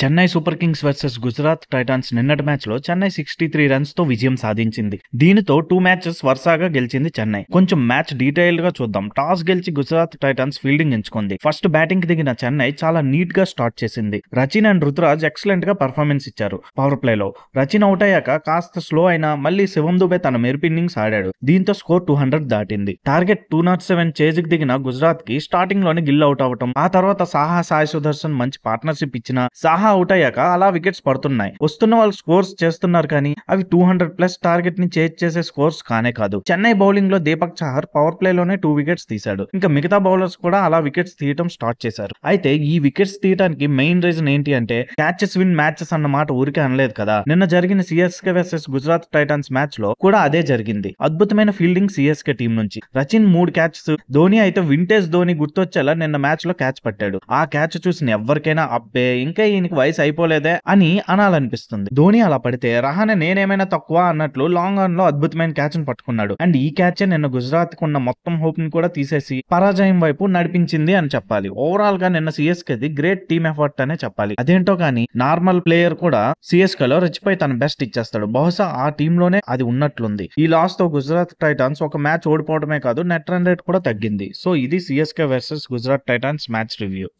Chennai super kings versus Gujarat titans నిన్నటి match లో Chennai sixty three రన్స్తో విజయం సాధించింది దీనితో టూ మ్యాచెస్ వరుసగా గెలిచింది చెన్నై కొంచెం మ్యాచ్ డీటెయిల్ గా చూద్దాం టాస్ గెలిచి గుజరాత్ టైటాన్స్ ఫీల్డింగ్ ఎంచుకుంది ఫస్ట్ బ్యాటింగ్ కి దిగిన చెన్నై చాలా నీట్ గా స్టార్ట్ చేసింది రచిన్ అండ్ రుతురాజ్ ఎక్సలెంట్ గా పర్ఫార్మెన్స్ ఇచ్చారు పవర్ ప్లే లో రచిన్ అవుట్ అయ్యాక కాస్త స్లో అయినా మళ్ళీ శివం దుబే తన మెరుపు ఇన్నింగ్స్ ఆడాడు దీంతో స్కోర్ టూ హండ్రెడ్ దాటింది టార్గెట్ టూ నాట్ సెవెన్ కి దిగిన గుజరాత్ కి స్టార్టింగ్ లోనే గిల్ అవుట్ అవటం ఆ తర్వాత సాహా సాయి సుదర్శన్ మంచి పార్ట్నర్షిప్ ఇచ్చిన సాహా సహా అవుట్ అయ్యాక అలా వికెట్స్ పడుతున్నాయి వస్తున్న వాళ్ళు స్కోర్స్ చేస్తున్నారు కానీ అవి టూ హండ్రెడ్ ప్లస్ టార్గెట్ ని చేజ్ చేసే స్కోర్స్ కానే కాదు చెన్నై బౌలింగ్ లో దీపక్ చహర్ పవర్ ప్లే లోనే టూ వికెట్స్ తీశాడు ఇంకా మిగతా బౌలర్స్ కూడా అలా వికెట్స్ తీయటం స్టార్ట్ చేశారు అయితే ఈ వికెట్స్ తీయడానికి మెయిన్ రీజన్ ఏంటి అంటే క్యాచెస్ విన్ మ్యాచెస్ అన్న మాట ఊరికే అనలేదు కదా నిన్న జరిగిన CSK versus Gujarat Titans match లో కూడా అదే జరిగింది అద్భుతమైన ఫీల్డింగ్ సిఎస్కే టీం నుంచి రచిన్ మూడు క్యాచెస్ ధోని అయితే వింటేజ్ ధోని గుర్తొచ్చేలా నిన్న మ్యాచ్ లో క్యాచ్ పట్టాడు ఆ క్యాచ్ చూసిన ఎవరికైనా అబ్బే ఇంకా ఈయనకి వయసు అయిపోలేదే అని అనాలనిపిస్తుంది ధోని అలా పడితే రహాన నేనేమైనా తక్కువ అన్నట్లు లాంగ్ రన్ లో అద్భుతమైన క్యాచ్ ను పట్టుకున్నాడు అండ్ ఈ క్యాచ్ నిన్న గుజరాత్ కు ఉన్న మొత్తం హోప్ ని కూడా తీసేసి పరాజయం వైపు నడిపించింది అని చెప్పాలి ఓవరాల్ గా నిన్న CSK the great team effort అనే చెప్పాలి అదేంటో కానీ నార్మల్ ప్లేయర్ కూడా సిఎస్కే లో రెచ్చిపోయి తన బెస్ట్ ఇచ్చేస్తాడు బహుశా ఆ టీమ్ లోనే అది ఉన్నట్లుంది ఈ లాస్ తో గుజరాత్ టైటాన్స్ ఒక మ్యాచ్ ఓడిపోవడమే కాదు నెట్ రన్ రేట్ కూడా తగ్గింది సో ఇది CSK versus Gujarat Titans match review